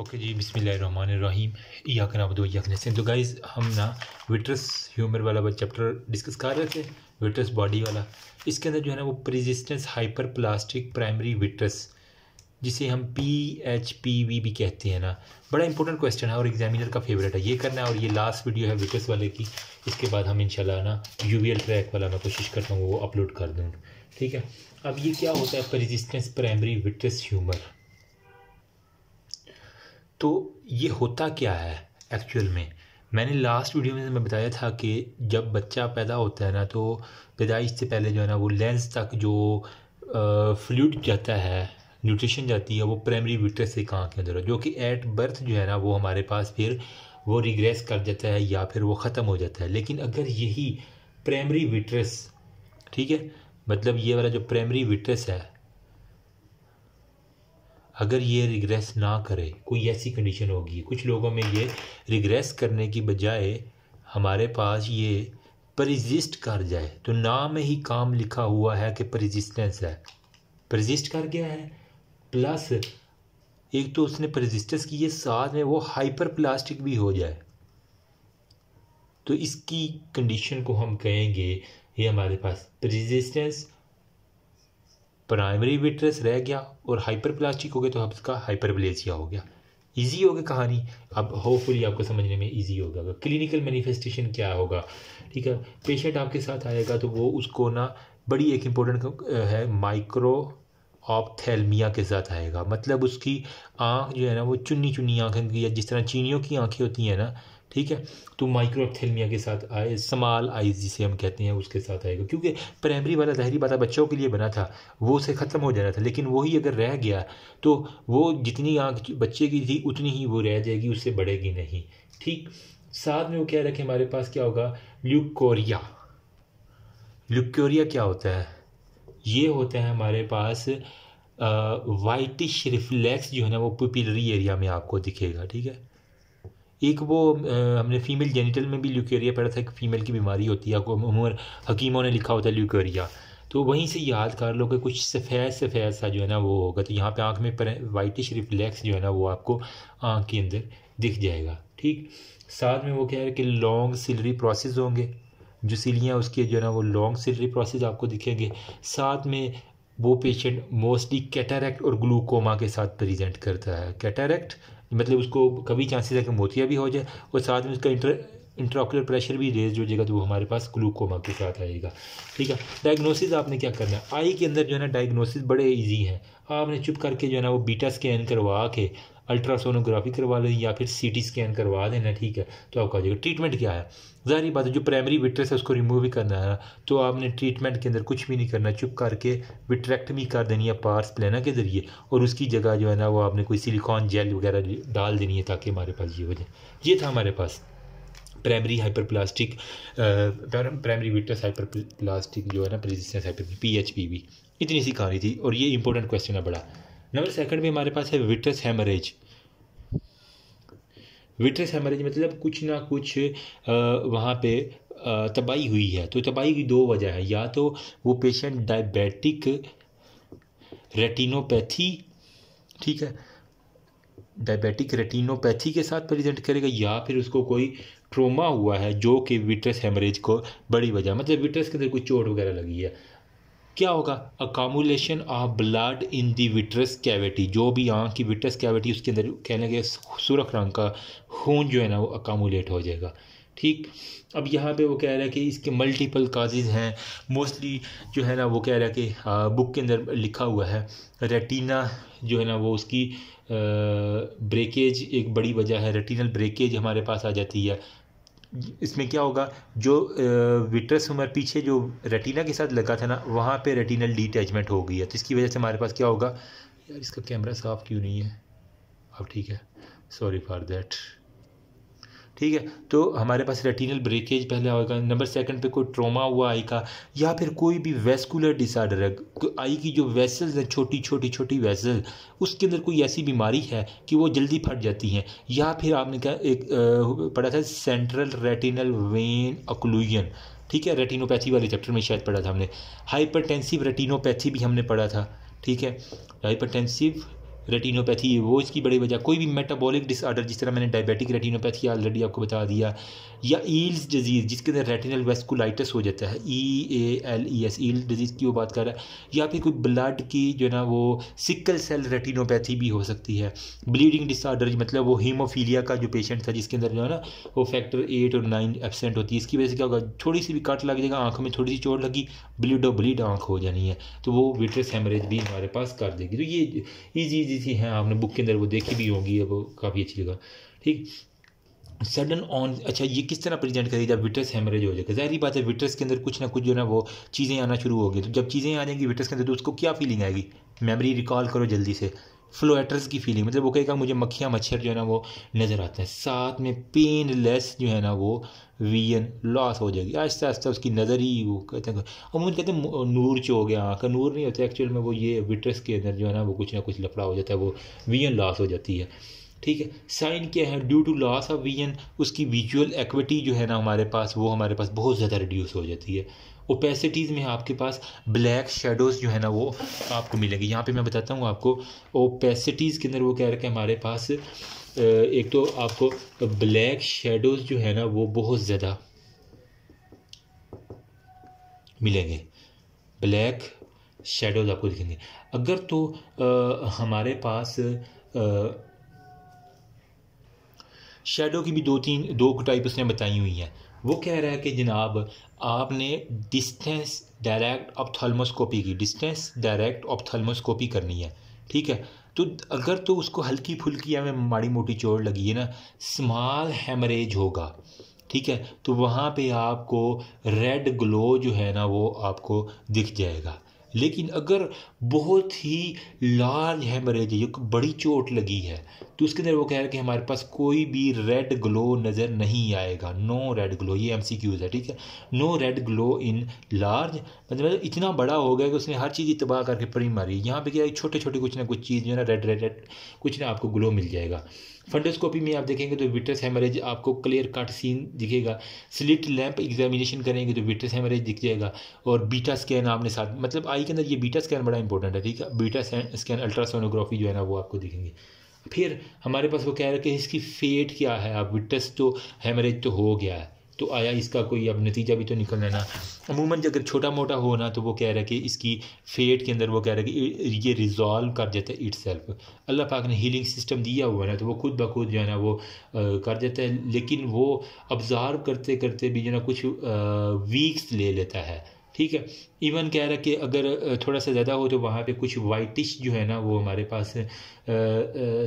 okay जी या कना बदो याकन हसन तो गाइज़ हम ना विट्रस ह्यूमर वाला चैप्टर डिस्कस कर रहे थे विट्रस बॉडी वाला इसके अंदर जो है ना वो persistence hyperplastic primary vitreous जिसे हम पी एच पी वी भी कहते हैं ना बड़ा इंपॉर्टेंट क्वेश्चन है और एग्जामिनर का फेवरेट है ये करना है और ये लास्ट वीडियो है विट्रस वाले की इसके बाद हम इंशाल्लाह ना यू वी एल ट्रैक वाला मैं कोशिश करता हूँ वो अपलोड कर दूँ ठीक है अब ये क्या होता है प्रिजिस्टेंस प्राइमरी विट्रस ह्यूमर तो ये होता क्या है एक्चुअल में मैंने लास्ट वीडियो में मैं बताया था कि जब बच्चा पैदा होता है ना तो पैदाइश से पहले जो है ना वो लेंस तक जो फ्लूड जाता है न्यूट्रिशन जाती है वो प्राइमरी विट्रस से कहाँ के अंदर जो कि एट बर्थ जो है ना वो हमारे पास फिर वो रिग्रेस कर जाता है या फिर वो ख़त्म हो जाता है लेकिन अगर यही प्राइमरी विट्रस ठीक है मतलब ये वाला जो प्राइमरी विट्रस है अगर ये रिग्रेस ना करे कोई ऐसी कंडीशन होगी कुछ लोगों में ये रिग्रेस करने की बजाय हमारे पास ये परिजिस्ट कर जाए तो नाम ही काम लिखा हुआ है कि परिजिस्टेंस है परिजिस्ट कर गया है प्लस एक तो उसने परिजिस्टेंस की है साथ में वो हाइपर प्लास्टिक भी हो जाए तो इसकी कंडीशन को हम कहेंगे ये हमारे पास रेजिस्टेंस प्राइमरी विट्रस रह गया और हाइपर प्लास्टिक हो गया तो आपका हाइपर हो गया ईजी होगी कहानी अब होपफुली आपको समझने में ईजी होगा अगर क्लिनिकल मैनिफेस्टेशन क्या होगा ठीक है पेशेंट आपके साथ आएगा तो वो उसको ना बड़ी एक इम्पोर्टेंट है माइक्रो ऑपथेलमिया के साथ आएगा मतलब उसकी आँख जो है ना वो चुन्नी चुन्नी आँखें या जिस तरह चीनियों की आँखें होती हैं ना ठीक है तो माइक्रोएप्थेलमिया के साथ आए समाल आइज जिसे हम कहते हैं उसके साथ आएगा क्योंकि प्राइमरी वाला जहरी बात बच्चों के लिए बना था वो उसे ख़त्म हो जाना था लेकिन वही अगर रह गया तो वो जितनी आँख बच्चे की थी उतनी ही वो रह जाएगी उससे बढ़ेगी नहीं ठीक साथ में वो क्या रखे हमारे पास क्या होगा ल्यूकोरिया ल्यूकोरिया क्या होता है ये होता है हमारे पास वाइटिश रिफ्लैक्स जो है ना वो पिपिलरी एरिया में आपको दिखेगा ठीक है एक वो हमने फ़ीमेल जेनिटल में भी ल्यूकेरिया पढ़ा था एक फ़ीमेल की बीमारी होती है आपको उमर हकीमों ने लिखा होता है ल्यूकेरिया तो वहीं से याद कर लो कि कुछ सफ़ेद सफ़ेद सा जो है ना वो होगा तो यहाँ पे आँख में पर वाइटिश रिफ्लेक्स जो है ना वो आपको आँख के अंदर दिख जाएगा ठीक साथ में वो क्या है कि लॉन्ग सिलरी प्रोसेस होंगे जो सिलियाँ उसके जो है ना वो लॉन्ग सिलरी प्रोसेस आपको दिखेंगे साथ में वो पेशेंट मोस्टली कैटारेक्ट और ग्लूकोमा के साथ प्रेजेंट करता है कैटारेक्ट मतलब उसको कभी चांसेस है कि मोतिया भी हो जाए और साथ में उसका इंटर इंट्राकुलर प्रेशर भी रेज हो जाएगा तो वो हमारे पास ग्लूकोमा के साथ आएगा ठीक है डायग्नोसिस आपने क्या करना है आई के अंदर जो है ना डायग्नोसिस बड़े ईजी हैं आपने चुप करके जो है ना वो बीटा स्कैन करवा के अल्ट्रासोनोग्राफी करवा लें या फिर सी टी स्कैन करवा देना ठीक है तो आपका हो जाएगा ट्रीटमेंट क्या है जाहरी बात है जो प्राइमरी विट्रस है उसको रिमूव ही करना है तो आपने ट्रीटमेंट के अंदर कुछ भी नहीं करना चुप करके विट्रैक्टमी कर देनी है पार्स प्लेना के ज़रिए और उसकी जगह जो है ना वो आपने कोई सिलिकॉन जेल वगैरह डाल देनी है ताकि हमारे पास ये हो जाए ये था हमारे पास primary hyperplastic primary vitreous plastic जो है ना persistence hyper P H P भी इतनी सी कहानी थी और ये इंपॉर्टेंट क्वेश्चन है बड़ा नंबर सेकंड में हमारे पास है विट्रस हेमरेज विट्रस हेमरेज मतलब कुछ ना कुछ वहाँ पे तबाही हुई है तो तबाही की दो वजह है या तो वो पेशेंट डायबिटिक रेटिनोपैथी ठीक है डायबिटिक रेटिनोपैथी के साथ प्रेजेंट करेगा या फिर उसको कोई ट्रोमा हुआ है जो कि विट्रस हेमरेज को बड़ी वजह मतलब विट्रस के अंदर कोई चोट वगैरह लगी है क्या होगा accumulation of blood in the vitreous cavity जो भी आँख की विट्रस कैविटी उसके अंदर कहने के सुरख रंग का खून जो है ना वो अकामुलेट हो जाएगा ठीक अब यहाँ पे वो कह रहा है कि इसके मल्टीपल काजेज हैं मोस्टली जो है ना वो कह रहा है कि आ, बुक के अंदर लिखा हुआ है रेटिना जो है ना वो उसकी ब्रेकेज एक बड़ी वजह है रेटिनल ब्रेकेज हमारे पास आ जाती है इसमें क्या होगा जो विट्रस हमारे पीछे जो रेटिना के साथ लगा था ना वहाँ पे रेटिनल डिटैचमेंट हो गई है तो इसकी वजह से हमारे पास क्या होगा यार इसका कैमरा साफ़ क्यों नहीं है अब ठीक है सॉरी फॉर देट ठीक है तो हमारे पास रेटिनल ब्रेकेज पहले आएगा नंबर सेकंड पे कोई ट्रोमा हुआ आई का या फिर कोई भी वेस्कुलर डिसऑर्डर है तो आई की जो वेसल्स हैं छोटी छोटी छोटी वेसल उसके अंदर कोई ऐसी बीमारी है कि वो जल्दी फट जाती हैं या फिर आपने क्या एक आ, पढ़ा था सेंट्रल रेटिनल वेन अक्लूजन ठीक है रेटिनोपैथी वाले चैप्टर में शायद पढ़ा था हमने हाइपरटेंसिव रेटिनोपैथी भी हमने पढ़ा था ठीक है हाइपरटेंसिव रेटिनोपैथी वो इसकी बड़ी वजह कोई भी मेटाबॉलिक डिसऑर्डर जिस तरह मैंने डायबिटिक रेटिनोपैथी ऑलरेडी आपको बता दिया या ईल्स डिजीज़ जिसके अंदर रेटिनल वेस्कुलाइटिस हो जाता है E A L E S Eales disease की वो बात कर रहा है या फिर कोई ब्लड की जो है ना वो सिकल सेल रेटिनोपैथी भी हो सकती है ब्लीडिंग डिसऑर्डर मतलब वो हीमोफीलिया का जो पेशेंट था जिसके अंदर जो है ना वो फैक्टर एट और नाइन एबसेंट होती है इसकी वजह से क्या होगा थोड़ी सी भी कट लग जाएगा आंखों में थोड़ी सी चोट लगी ब्लीड ब्लीड आंख हो जानी है तो वो विट्रस हेमरेज भी हमारे पास कर देगी तो ये ईजी चीज़ ही है आपने बुक के अंदर वो देखी भी होगी अब काफ़ी अच्छी जगह ठीक सडन ऑन अच्छा ये किस तरह प्रेजेंट करेगी जब विटर्स हेमरेज हो जाएगा जाहिर बात है विटर्स के अंदर कुछ ना कुछ जो ना वो चीज़ें आना शुरू होगी तो जब चीज़ें आ जाएंगी विटर्स के अंदर तो उसको क्या फीलिंग आएगी मेमोरी रिकॉल करो जल्दी से फ्लोएटर्स की फीलिंग मतलब वो कहेगा मुझे मक्खियाँ मच्छर जो है ना वो नज़र आते हैं साथ में पेन लेस जो है ना वो विजन लॉस हो जाएगी आहिस्ता आहिस्ता उसकी नज़र ही वो कहते हैं और मुझे कहते हैं नूर चो हो गया आँख का नूर नहीं होता एक्चुअल में वो ये विट्रस के अंदर जो है ना वो कुछ ना कुछ लफड़ा हो जाता है वो विजन लॉस हो जाती है ठीक है साइन क्या है due to loss of vision उसकी विजुअल एक्विटी जो है ना हमारे पास वो हमारे पास बहुत ज़्यादा रिड्यूस हो जाती है ओपेसिटीज़ में आपके पास ब्लैक शेडोज़ जो है ना वो आपको मिलेंगे यहाँ पे मैं बताता हूँ आपको ओपेसिटीज़ के अंदर वो कह रखे हमारे पास एक तो आपको ब्लैक शेडोज़ जो है ना वो बहुत ज़्यादा मिलेंगे ब्लैक शेडोज़ आपको दिखेंगे अगर तो आ, हमारे पास शेडो की भी दो तीन दो टाइप उसने बताई हुई हैं वो कह रहा है कि जनाब आपने डिस्टेंस डायरेक्ट ऑप्थल्मोस्कोपी की डिस्टेंस डायरेक्ट ऑप्थल्मोस्कोपी करनी है ठीक है तो अगर तो उसको हल्की फुल्की हमें माड़ी मोटी चोट लगी है ना स्मॉल हेमरेज होगा ठीक है तो वहाँ पे आपको रेड ग्लो जो है ना वो आपको दिख जाएगा लेकिन अगर बहुत ही लार्ज हेमरेज एक बड़ी चोट लगी है तो उसके अंदर वो कह रहे हैं कि हमारे पास कोई भी रेड ग्लो नज़र नहीं आएगा नो रेड ग्लो ये एम सी क्यूज़ है ठीक है no red glow in large मतलब इतना बड़ा हो गया कि उसने हर चीज़ तबाह करके परी मारी यहाँ पे क्या छोटे छोटे कुछ ना कुछ चीज़ जो है ना रेड रेड रेड कुछ ना आपको ग्लो मिल जाएगा फंडोस्कोपी में आप देखेंगे तो विट्रस हेमरेज आपको क्लियर कट सीन दिखेगा स्लिट लैंप एग्जामिनेशन करेंगे तो विट्रस हेमरेज दिख जाएगा और बीटा स्कैन आपने साथ मतलब आई के अंदर ये बीटा स्कैन बड़ा इंपॉर्टेंट है ठीक है बीटा स्कैन अल्ट्रासोनोग्राफी जो है ना वो आपको दिखेंगे फिर हमारे पास वो कह रहे हैं कि इसकी फेट क्या है आप विट्रस तो हेमरेज तो हो गया है तो आया इसका कोई अब नतीजा भी तो निकल लेना अमूमन अगर छोटा मोटा हो ना तो वो कह रहा है कि इसकी फेट के अंदर वो कह रहा है कि ये रिजॉल्व कर देता है इट सेल्फ अल्लाह पाक ने हीलिंग सिस्टम दिया हुआ है ना तो वो खुद ब खुद जो है ना वो आ, कर देता है लेकिन वो ऑब्ज़ार्व करते करते भी जो है ना कुछ वीक्स ले लेता है ठीक है इवन कह रहा कि अगर थोड़ा सा ज़्यादा हो तो वहाँ पे कुछ वाइटिश जो है ना वो हमारे पास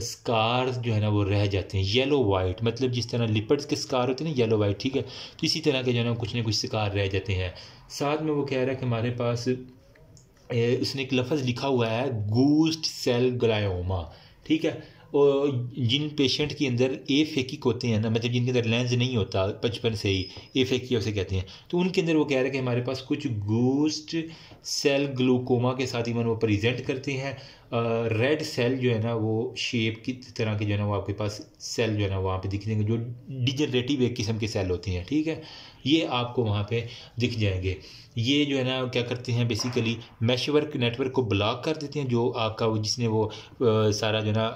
स्कार्स जो है ना वो रह जाते हैं येलो वाइट मतलब जिस तरह लिपर्ड्स के स्कार होते हैं ना येलो वाइट ठीक है तो इसी तरह के जो है ना कुछ ना कुछ स्कार रह जाते हैं साथ में वो कह रहा है कि हमारे पास उसने एक लफ्ज़ लिखा हुआ है गूस्ट सेल ग्लायोमा ठीक है जिन पेशेंट के अंदर ए फेकिक होते हैं ना मतलब जिनके अंदर लेंस नहीं होता बचपन से ही ए फेकिया उसे कहते हैं तो उनके अंदर वो कह रहे हैं कि हमारे पास कुछ गोस्ट सेल ग्लूकोमा के साथ इवन वो प्रेजेंट करते हैं रेड सेल जो है ना वो शेप की तरह के जो है ना वो आपके पास सेल जो है ना वहाँ पे दिख देंगे जो डिजनरेटिव एक किस्म के सेल होते हैं ठीक है ये आपको वहाँ पे दिख जाएंगे ये जो है ना क्या करते हैं बेसिकली मेशवर्क नेटवर्क को ब्लॉक कर देते हैं जो आपका वो जिसने वो आ, सारा जो है ना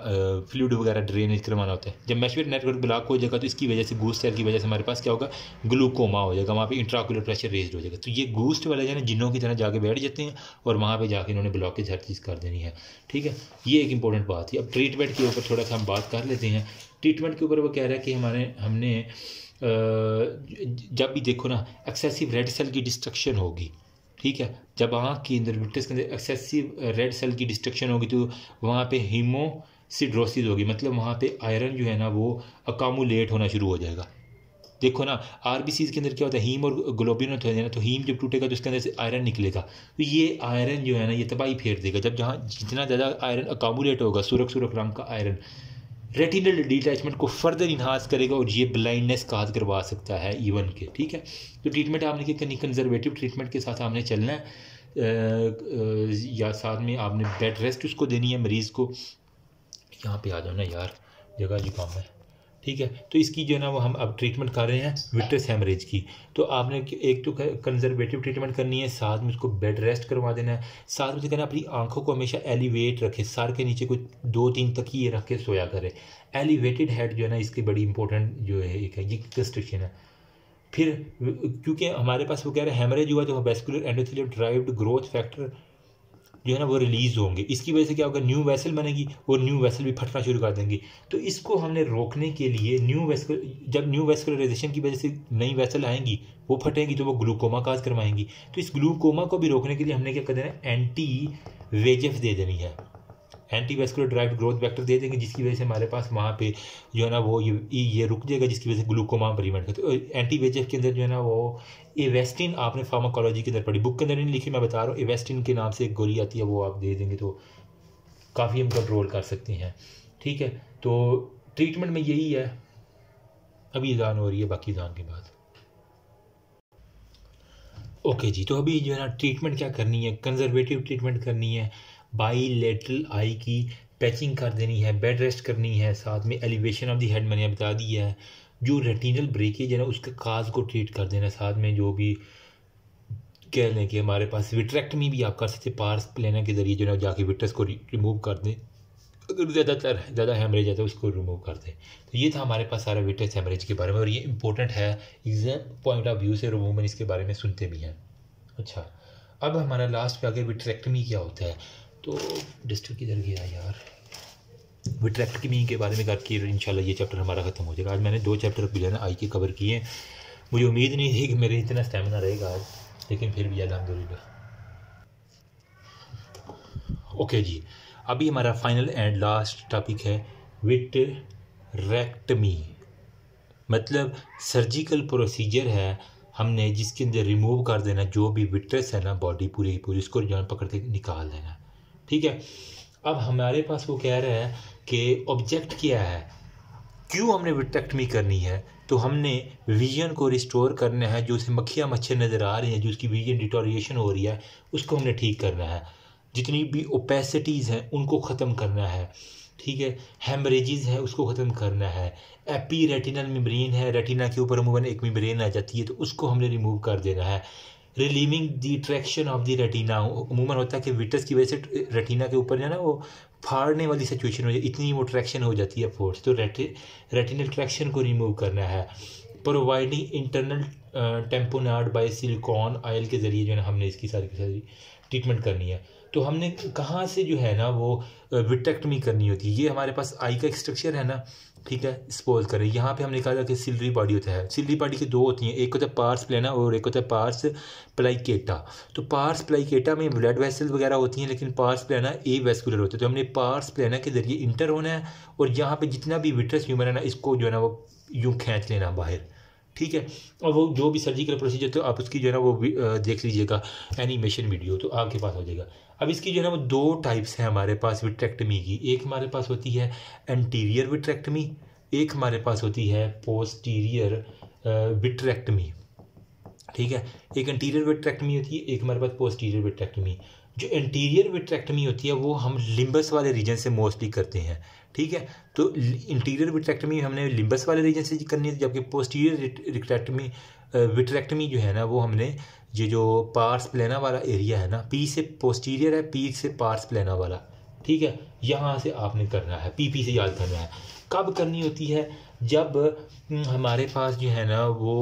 फ्लूड वगैरह ड्रेनेज करवाना होता है जब मेशवर्क नेटवर्क ब्लॉक हो जाएगा तो इसकी वजह से गूस्ट सेल की वजह से हमारे पास क्या होगा ग्लूकोमा हो जाएगा वहाँ पर इंट्राकुलर प्रेशर रेज हो जाएगा तो ये गूस्ट वाले जो है ना जिनों की तरह जाके बैठ जाते हैं और वहाँ पर जाकर इन्होंने ब्लॉकेज हर चीज़ कर देनी है ठीक है ये एक इंपॉर्टेंट बात है अब ट्रीटमेंट के ऊपर थोड़ा सा हम बात कर लेते हैं ट्रीटमेंट के ऊपर वो कह रहा है कि हमारे हमने जब भी देखो ना एक्सेसिव रेड सेल की डिस्ट्रक्शन होगी ठीक है जब आँख के अंदर यूट्रस के अंदर एक्सेसिव रेड सेल की डिस्ट्रक्शन होगी तो वहाँ पे हीमोसिड्रोसिस होगी मतलब वहाँ पे आयरन जो है ना वो अकामुलेट होना शुरू हो जाएगा देखो ना आर के अंदर क्या होता है हीम और ग्लोबिन होते हैं ना तो हीम जब टूटेगा तो उसके अंदर से आयरन निकलेगा तो ये आयरन जो है ना ये तबाही फेर देगा जब जहाँ जितना ज़्यादा आयरन अकामुलेट होगा सुरख सुरख रंग का आयरन रेटिनल डिटैचमेंट को फर्दर इन्हांस करेगा और ये ब्लाइंडनेस काज करवा सकता है ईवन e के ठीक है तो ट्रीटमेंट आपने क्या करनी कंजर्वेटिव ट्रीटमेंट के साथ आपने चलना है या साथ में आपने बेड रेस्ट उसको देनी है मरीज़ को यहाँ पे आ जाओ ना यार जगह जुकाम है ठीक है तो इसकी जो है ना वो हम अब ट्रीटमेंट कर रहे हैं विट्रस हेमरेज की तो आपने एक तो कंजर्वेटिव ट्रीटमेंट करनी है साथ में उसको बेड रेस्ट करवा देना है साथ में कहना अपनी आंखों को हमेशा एलिवेट रखे सर के नीचे कुछ दो तीन तक ये रख के सोया करें एलिवेटेड हेड जो है ना इसकी बड़ी इंपॉर्टेंट जो है एक है ये कंस्ट्रक्शन है फिर क्योंकि हमारे पास वो कह रहे हैं हेमरेज हुआ तो vascular endothelial derived growth factor जो है ना वो रिलीज़ होंगे इसकी वजह से क्या होगा न्यू वैसल बनेगी और न्यू वैसल भी फटना शुरू कर देंगी तो इसको हमने रोकने के लिए न्यू वेस्कुल जब न्यू वेस्कुलराइजेशन की वजह से नई वैसल आएंगी वो फटेंगी तो वो ग्लूकोमा काज करवाएंगी तो इस ग्लूकोमा को भी रोकने के लिए हमने क्या कर देना एंटी वेजेफ दे देनी है एंटीवेस्कुलर ड्राइव ग्रोथ वैक्टर दे देंगे जिसकी वजह से हमारे पास वहाँ पे जो है ना वो ये ये रुक जाएगा जिसकी वजह से ग्लूकोमा प्रिवेंट करते एंटी एंटीवेजेफ के अंदर जो है ना वो एवेस्टिन आपने फार्माकोलॉजी के अंदर पढ़ी बुक के अंदर नहीं लिखी मैं बता रहा हूँ एवेस्टिन के नाम से एक गोली आती है वो आप दे देंगे तो काफ़ी हम कंट्रोल कर सकते हैं ठीक है तो ट्रीटमेंट में यही है अभी ईजान हो रही है बाकी जान के बाद ओके जी तो अभी जो है ना ट्रीटमेंट क्या करनी है कंजर्वेटिव ट्रीटमेंट करनी है बाई लेटरल आई की पैचिंग कर देनी है बेड रेस्ट करनी है साथ में एलिवेशन ऑफ द हेड मैंने बता दिया है जो रेटिनल ब्रेकेज है ना उसके काज को ट्रीट कर देना साथ में जो भी कह लें कि हमारे पास विट्रैक्टमी भी आप कर सकते पार्स प्लेनर के ज़रिए जो है जाके विट्रस को रिमूव कर दें अगर ज़्यादातर ज़्यादा हेमरेज है तो उसको रिमूव कर दें तो ये था हमारे पास सारा विट्रस हेमरेज के बारे में और ये इंपॉर्टेंट है एग्जाम पॉइंट ऑफ व्यू से वूमन इसके बारे में सुनते भी हैं अच्छा अब हमारा लास्ट पे आगे विट्रैक्टमी क्या होता है तो डिस्ट्रिक्ट किधर गया यार विट्रैक्ट की मीनिंग के बारे में करके शाला ये चैप्टर हमारा ख़त्म हो जाएगा आज मैंने दो चैप्टर जो है आई के कवर किए हैं मुझे उम्मीद नहीं थी कि मेरे इतना स्टेमिना रहेगा आज लेकिन फिर भी जरूरी ओके जी अभी हमारा फाइनल एंड लास्ट टॉपिक है विट रैक्टमी मतलब सर्जिकल प्रोसीजर है हमने जिसके अंदर रिमूव कर देना जो भी विट्रेस है ना बॉडी पूरी पूरी उसको जान पकड़ के निकाल देना ठीक है अब हमारे पास वो कह रहे हैं कि ऑब्जेक्ट क्या है क्यों हमने विट्रेक्टमी करनी है तो हमने विजन को रिस्टोर करना है जो उसे मक्खियाँ मच्छर नज़र आ रही हैं जो उसकी विजन डिटोरिएशन हो रही है उसको हमने ठीक करना है जितनी भी ओपेसिटीज़ हैं उनको ख़त्म करना है ठीक है हेमरेजिज है उसको ख़त्म करना है एपी रेटिनल मिब्रेन है रेटिना के ऊपर अमूमन एक मिब्रेन आ जाती है तो उसको हमने रिमूव कर देना है relieving the traction of the retina अमूमन होता है कि विटस की वजह से रेटिना के ऊपर जो है ना वो फाड़ने वाली सिचुएशन हो जाती इतनी वो ट्रैक्शन हो जाती है फोर्स तो रेटिनल ट्रैक्शन को रिमूव करना है providing internal tamponade by silicone oil के ज़रिए जो है ना हमने इसकी सारी की सारी ट्रीटमेंट करनी है तो हमने कहाँ से जो है ना वो विटेक्टमी uh, करनी होती है ये हमारे पास आई का एक स्ट्रक्चर है ना ठीक है स्पोज करें यहाँ पे हमने कहा था कि सिलरी बॉडी होता है सिलरी बॉडी की दो होती हैं एक होता है पार्स प्लेना और एक होता है पार्स प्लाइकेटा तो पार्स प्लाइकेटा में ब्लड वेसल वगैरह होती हैं लेकिन पार्स प्लेना ए वेस्कुलर होता है तो हमने पार्स प्लेना के जरिए इंटर होना है और यहाँ पर जितना भी विट्रस ह्यूमर है ना इसको जो है ना वो यूँ खींच लेना बाहर ठीक है और वो जो भी सर्जिकल प्रोसीजर तो आप उसकी जो है ना वो देख लीजिएगा एनिमेशन वीडियो तो आपके पास हो जाएगा अब इसकी जो है ना वो दो टाइप्स हैं हमारे पास विट्रैक्टमी की एक हमारे पास होती है एंटीरियर विट्रैक्टमी एक हमारे पास होती है पोस्टीरियर विट्रैक्टमी ठीक है एक एंटीरियर विट्रैक्टमी होती है एक हमारे पास पोस्टीरियर विट्रैक्टमी जो इंटीरियर विट्रैक्टमी होती है वो हम लिम्बस वाले रीजन से मोस्टली करते हैं ठीक है तो इंटीरियर विट्रैक्टमी हमने लिम्बस वाले रीजन से करनी है जबकि पोस्टीरियर रिट्रैक्टमी विट्रैक्टमी जो है ना वो हमने ये जो पार्स प्लेना वाला एरिया है ना पी से पोस्टीरियर है पी से पार्स प्लेना वाला ठीक है यहाँ से आपने करना है पी पी से याद करना है कब करनी होती है जब हम्म, हमारे पास जो है ना वो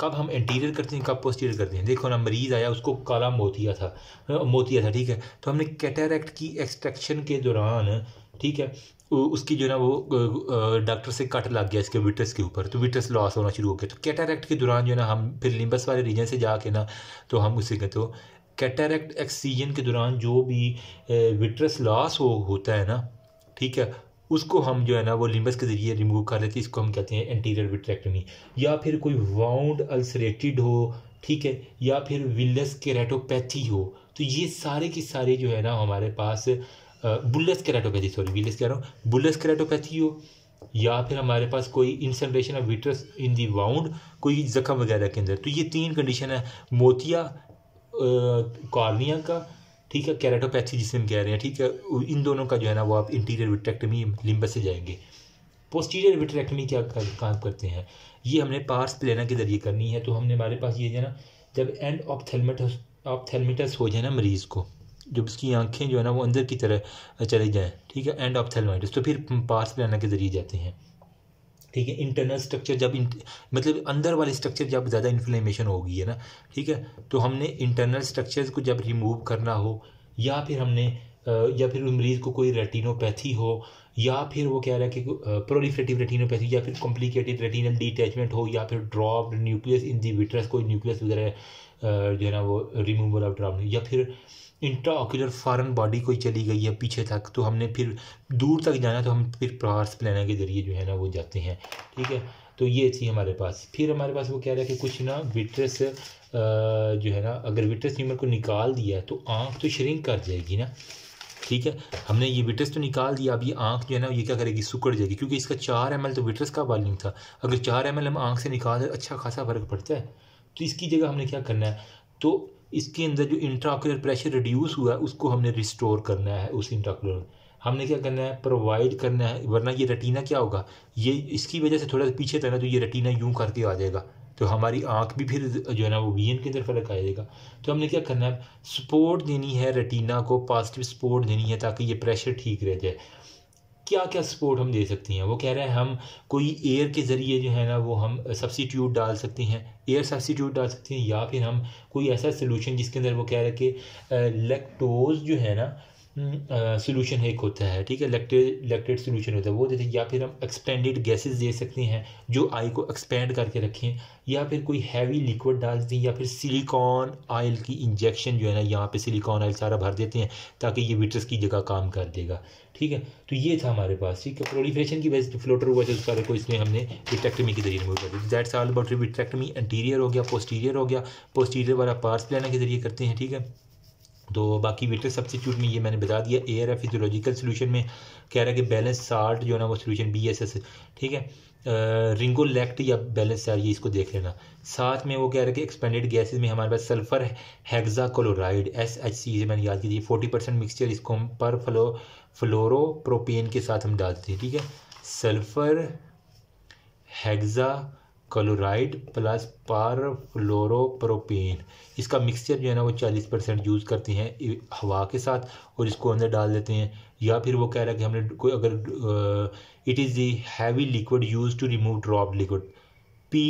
कब हम इंटीरियर करते हैं कब पोस्टीरियर करते हैं देखो ना मरीज़ आया उसको काला मोतिया था मोतिया था ठीक है तो हमने कैटेरेक्ट की एक्सट्रैक्शन के दौरान ठीक है उसकी जो है ना वो डॉक्टर से कट लग गया इसके विटस के ऊपर तो विटस लॉस होना शुरू हो गया तो कैटारेक्ट के दौरान जो है ना हम फिर लिम्बस वाले रीजन से जाके ना तो हम उसे कहते हो कैटारेक्ट एक्सीजन के दौरान जो भी विटरस लॉस हो होता है ना ठीक है उसको हम जो है ना वो लिम्बस के ज़रिए रिमूव कर लेते हैं इसको हम कहते हैं एंटीरियर विट्रैक्टमी या फिर कोई वाउंड अल्सरेटिड हो ठीक है या फिर विलस केरेटोपैथी हो तो ये सारे के सारे जो है ना हमारे पास बुलेस कैराटोपैथी सॉरी विलेस कह रहा हूँ बुलेस केराटोपैथी हो या फिर हमारे पास कोई incarceration of vitreous in the wound कोई जख्म वगैरह के अंदर तो ये तीन कंडीशन है मोतिया कॉर्निया का ठीक है कैरेटोपैथी जिसे हम कह रहे हैं ठीक है इन दोनों का जो है ना वो आप इंटीरियर विट्रेक्टमी लिम्बस से जाएंगे पोस्टीरियर विट्रेक्टमी क्या कर, काम करते हैं ये हमने पार्स प्लेना के ज़रिए करनी है तो हमने हमारे पास ये जो है ना जब endophthalmitis ophthalmitis हो जाए ना मरीज़ को जब उसकी आंखें जो है ना वो अंदर की तरह चली जाएँ ठीक है एंड ऑफ थेलमाइटिस तो फिर पार्स प्लाना के ज़रिए जाते हैं ठीक है इंटरनल स्ट्रक्चर जब मतलब अंदर वाले स्ट्रक्चर जब ज़्यादा इन्फ्लेमेशन होगी है ना ठीक है तो हमने इंटरनल स्ट्रक्चर्स को जब रिमूव करना हो या फिर हमने या फिर मरीज़ को कोई रेटिनोपैथी हो या फिर वो कह रहा है कि प्रोलिफरेटिव रेटिनोपैथी या फिर कॉम्प्लिकेटेड रेटिनल डिटैचमेंट हो या फिर ड्रॉप न्यूक्लियस इन दी विटरस कोई न्यूक्लियस वगैरह जो है ना वो रिमूवल ऑफ ड्रॉप या फिर इंट्रा ऑक्यूलर फ़ारन बॉडी कोई चली गई है पीछे तक तो हमने फिर दूर तक जाना तो हम फिर प्रहार्स प्लाना के ज़रिए जो है ना वो जाते हैं ठीक है तो ये थी हमारे पास फिर हमारे पास वो कह रहा है कि कुछ ना विट्रस जो है ना अगर विट्रस ट्यूमर को निकाल दिया तो आँख तो श्रिंक कर जाएगी ना ठीक है हमने ये विट्रस तो निकाल दिया अब ये आँख जो है ना ये क्या करेगी सुकड़ जाएगी क्योंकि इसका चार एम तो विट्रस का वॉल्यूम था अगर चार एम हम आँख से निकाल अच्छा खासा फर्क पड़ता है तो इसकी जगह हमने क्या करना है तो इसके अंदर जो इंट्राकुलर प्रेशर रिड्यूस हुआ है उसको हमने रिस्टोर करना है उस इंट्राकुलर में हमने क्या करना है प्रोवाइड करना है वरना ये रेटिना क्या होगा ये इसकी वजह से थोड़ा सा पीछे तरह तो ये रेटिना यूं करके आ जाएगा तो हमारी आंख भी फिर जो है ना वो विजन के अंदर फर्क आ जाएगा तो हमने क्या करना है सपोर्ट देनी है रेटिना को पॉजिटिव सपोर्ट देनी है ताकि ये प्रेशर ठीक रह जाए क्या क्या सपोर्ट हम दे सकती हैं वो कह रहे हैं हम कोई एयर के ज़रिए जो है ना वो हम सब्सिट्यूट डाल सकती हैं एयर सब्सिट्यूट डाल सकती हैं या फिर हम कोई ऐसा सोलूशन जिसके अंदर वो कह रहे हैं कि लेक्टोज जो है ना सोल्यूशन एक होता है ठीक है लेक्टेड लेक्टेड सोल्यूशन होता है वो देते हैं या फिर हम एक्सपेंडेड गैसेस दे सकते हैं जो आई को एक्सपेंड करके रखें या फिर कोई हैवी लिक्विड डाल देते हैं या फिर सिलिकॉन आयल की इंजेक्शन जो है ना यहाँ पे सिलिकॉन आयल सारा भर देते हैं ताकि ये विटर्स की जगह काम कर देगा ठीक है तो ये था हमारे पास ठीक है प्रोलिफेशन की वजह से फ्लोटर हुआ था उस कार्य को इसमें हमने डिटेक्टमी के जरिए मूव कर दिया दैट्स ऑल अबाउट एंटीरियर हो गया पोस्टीरियर हो गया पोस्टीरियर वाला पार्स प्लाना के जरिए करते हैं ठीक है तो बाकी वेटर सब्सिट्यूट में ये मैंने बता दिया एयर है फिजियोलॉजिकल सोल्यूशन में कह रहा है कि बैलेंस साल्ट जो है ना वो सोल्यूशन बी एस एस ठीक है रिंगो uh, या बैलेंस सार ये इसको देख लेना साथ में वो कह रहा है कि एक्सपेंडेड गैसेज में हमारे पास sulphur hexachloride S H C मैंने याद की थी फोर्टी परसेंट मिक्सचर इसको हम पर फ्लो फ्लोरो प्रोपेन के साथ हम डालते हैं ठीक है sulphur hexachloride plus perfluoropropane इसका मिक्सचर जो है ना वो चालीस परसेंट यूज़ करते हैं हवा के साथ और इसको अंदर डाल देते हैं या फिर वो कह रहा है कि हमने कोई अगर it is the heavy liquid use to remove drop liquid P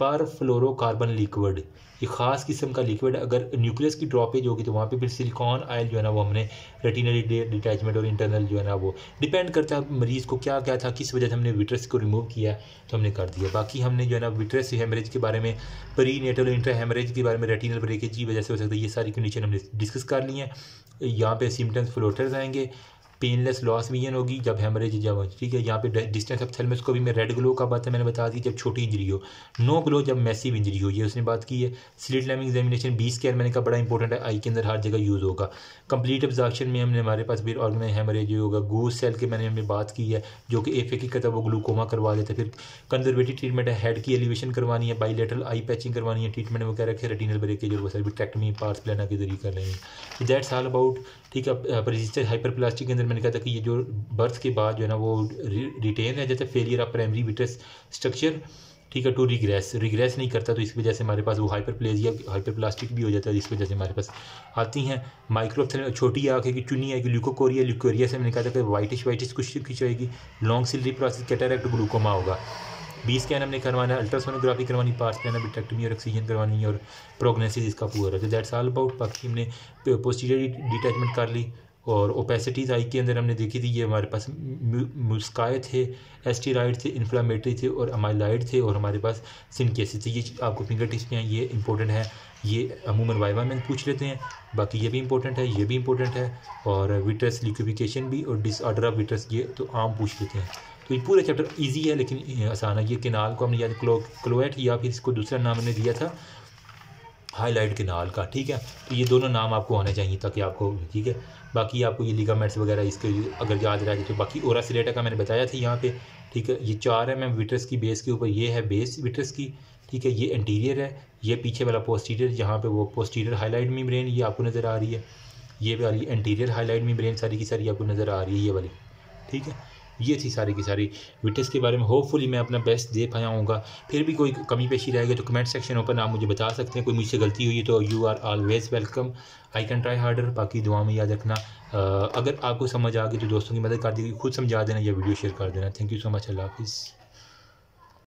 perfluorocarbon liquid ये ख़ास किस्म का लिक्विड अगर न्यूक्लियस की ड्रॉपेज होगी तो वहाँ पे फिर सिलिकॉन आयल जो है ना वो हमने रेटिनरी डिटैचमेंट और इंटरनल जो है ना वो डिपेंड करता है मरीज़ को क्या क्या था किस वजह से हमने विट्रेस को रिमूव किया तो हमने कर दिया बाकी हमने जो है ना विट्रेस हेमरेज के बारे में परी नेटल इंटर हेमरेज के बारे में रेटिनल ब्रेकेज की वजह से हो सकता है ये सारी कंडीशन हमने डिस्कस कर ली है यहाँ पर सिम्टम्स फ्लोटर्स आएंगे पेनलेस लॉस विजन होगी जब हेमरेज जब ठीक है यहाँ पे डिस्टेंस ऑफ थेलमस को भी मैं रेड ग्लो का बात है मैंने बता दी जब छोटी इंजरी हो नो ग्लो जब मैसिव इंजरी हो ये उसने बात की है स्लिट लैम एग्जामिनेशन बीस केयर मैंने कहा बड़ा इंपॉर्टेंट है आई के अंदर हर जगह यूज़ होगा कंप्लीट एब्जॉर्प्शन में हमने हमारे पास फिर ऑर्गेनाइज हेमरेज होगा गोज सेल के मैंने हमें बात की है जो कि एफ की है वो ग्लूकोमा करवा देता है फिर कंजर्वेटिव ट्रीटमेंट है हेड की एलिवेशन करवानी है बाईलेटरल आई पैचिंग करवानी है ट्रीटमेंट वगैरह रखे रेटिनल ब्रेकेज और वो सर भी टेक्टमी पार्स प्लाना के जरिए कर रहे हैं दैट्स ऑल अबाउट ठीक है रजिस्टर हाइपर प्लास्टिक के अंदर मैंने कहा था कि ये जो बर्थ के बाद जो है ना वो रिटेन रह जाता है failure of primary vitreous structure ठीक है टू रिग्रेस रिग्रेस नहीं करता तो इस वजह से हमारे पास वो हाइपर प्लेजिया हाइपर प्लास्टिक भी हो जाता है जिस वजह से हमारे पास आती हैं माइक्रो छोटी आँख है कि चुनी आएगी ल्यूकोकोरिया ल्यूकोरिया से मैंने कहा था कि वाइटिश वाइटिश कुछ कुछ long ciliary process cataract glaucoma होगा बी स्कैन हमने करवाना है अल्ट्रासोनोग्राफी करवानी पार्ट स्कैन बिट्रेक्टमी और ऑक्सीजन करवानी और प्रोग्नेसिस इसका पूरा तो दैट्स ऑल अबाउट बाकी हमने पोस्टीरियर डिटैचमेंट कर ली और ओपेसिटीज़ आई के अंदर हमने देखी थी ये हमारे पास मुस्काए थे एस्टीराइड थे इन्फ्लामेटरी थे और अमाइलाइड थे और हमारे पास सिनकेसिस थे ये आपको फिंगर टिप्स पे हैं ये इंपॉर्टेंट है ये अमूमन वाइवा में पूछ लेते हैं बाकी ये भी इंपॉर्टेंट है ये भी इंपॉर्टेंट है और विटरस लिक्विफिकेशन भी और डिसऑर्डर ऑफ विटरस ये तो आम पूछ लेते हैं तो ये पूरा चैप्टर ईजी है लेकिन आसान है ये किनाल को हमने याद क्लो क्लोएट या फिर इसको दूसरा नाम हमने दिया था हाईलाइट केनाल का ठीक है तो ये दोनों नाम आपको आने चाहिए ताकि आपको ठीक है बाकी आपको ये लिगामेंट्स वगैरह इसके अगर याद रह जाए तो बाकी ओरा सिलेटा का मैंने बताया था यहाँ पे ठीक है ये चार है मैम विटरस की बेस के ऊपर ये है बेस विटरस की ठीक है ये इंटीरियर है ये पीछे वाला पोस्टीरियर यहाँ पे वो पोस्टीरियर हाईलाइट ब्रेन ये आपको नज़र आ रही है ये वाली इंटीरियर हाईलाइट ब्रेन सारी की सारी आपको नज़र आ रही है ये वाली ठीक है ये थी सारी की सारी विटेस के बारे में होपफुली मैं अपना बेस्ट दे पाया हूँ फिर भी कोई कमी पेशी रहेगी तो कमेंट सेक्शन ओपन आप मुझे बता सकते हैं कोई मुझसे गलती हुई तो you are always welcome I can try harder बाकी दुआ में याद रखना अगर आपको समझ आ गई तो दोस्तों की मदद कर दीजिए खुद समझा देना या वीडियो शेयर कर देना थैंक यू सो मच अल्लाह हाफिज़